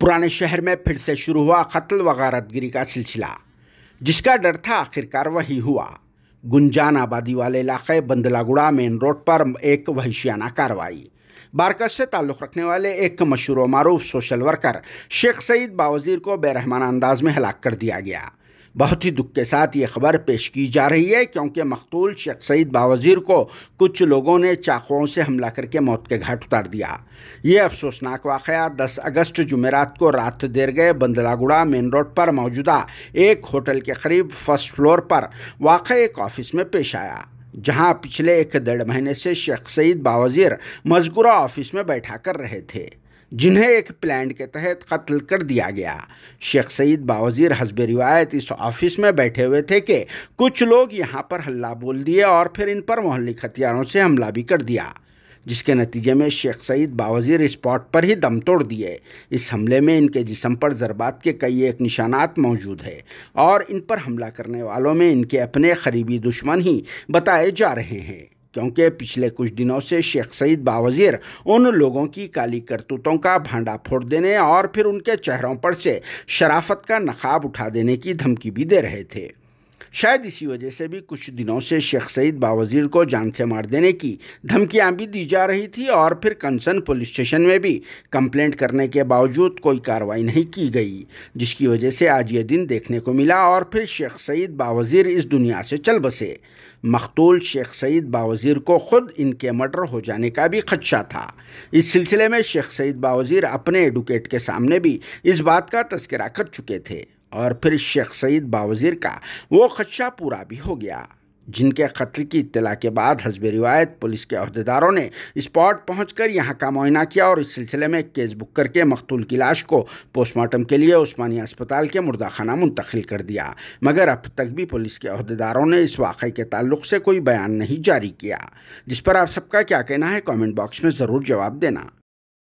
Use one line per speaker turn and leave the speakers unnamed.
पुराने शहर में फिर से शुरू हुआ कत्ल व गारतगिरी का सिलसिला जिसका डर था आखिरकार वही हुआ गुंजान आबादी वाले इलाके बंदलागुड़ा मेन रोड पर एक वहशियाना कार्रवाई बारकस से ताल्लुक़ रखने वाले एक मशहूर मरूफ सोशल वर्कर शेख सईद बावजीर को बेरहमाना अंदाज में हलाक कर दिया गया बहुत ही दुख के साथ ये खबर पेश की जा रही है क्योंकि मकतूल शेख सईद बावजीर को कुछ लोगों ने चाकुओं से हमला करके मौत के घाट उतार दिया ये अफसोसनाक वाक़ दस अगस्त जुमेरात को रात देर गए बंदलागुड़ा मेन रोड पर मौजूदा एक होटल के करीब फर्स्ट फ्लोर पर वाक़ एक ऑफिस में पेश आया जहां पिछले एक डेढ़ महीने से शेख सईद बावजीर मजगूरा ऑफिस में बैठा कर रहे थे जिन्हें एक प्लान के तहत कत्ल कर दिया गया शेख सईद बावजीर हसब रिवायत इस ऑफिस में बैठे हुए थे कि कुछ लोग यहाँ पर हल्ला बोल दिए और फिर इन पर मोहल्लिक हथियारों से हमला भी कर दिया जिसके नतीजे में शेख सईद बावजीर स्पॉट पर ही दम तोड़ दिए इस हमले में इनके जिसम पर ज़रबात के कई एक निशानात मौजूद है और इन पर हमला करने वालों में इनके अपने करीबी दुश्मन ही बताए जा रहे हैं क्योंकि पिछले कुछ दिनों से शेख सईद बावजीर उन लोगों की काली करतूतों का भांडा फोड़ देने और फिर उनके चेहरों पर से शराफत का नकाब उठा देने की धमकी भी दे रहे थे शायद इसी वजह से भी कुछ दिनों से शेख सईद बावजीर को जान से मार देने की धमकियां भी दी जा रही थी और फिर कंसर्न पुलिस स्टेशन में भी कंप्लेंट करने के बावजूद कोई कार्रवाई नहीं की गई जिसकी वजह से आज ये दिन देखने को मिला और फिर शेख सईद बावजीर इस दुनिया से चल बसे मखतूल शेख सईद बावजीर को खुद इनके मर्डर हो जाने का भी खदशा था इस सिलसिले में शेख सईद बावजीर अपने एडवोकेट के सामने भी इस बात का तस्करा कर चुके थे और फिर शेख सईद बावज़ीर का वो खदशा पूरा भी हो गया जिनके कत्ल की इतला के बाद हजब रिवायत पुलिस के अहदेदारों ने स्पॉट पहुँच कर यहाँ का मुआयना किया और इस सिलसिले में केस बुक करके मकतूल की लाश को पोस्टमार्टम के लिए उस्मानी अस्पताल के मुर्दाखाना मुंतकिल कर दिया मगर अब तक भी पुलिस के अहदेदारों ने इस वाक़े के ताल्लुक से कोई बयान नहीं जारी किया जिस पर आप सबका क्या कहना है कॉमेंट बॉक्स में ज़रूर जवाब देना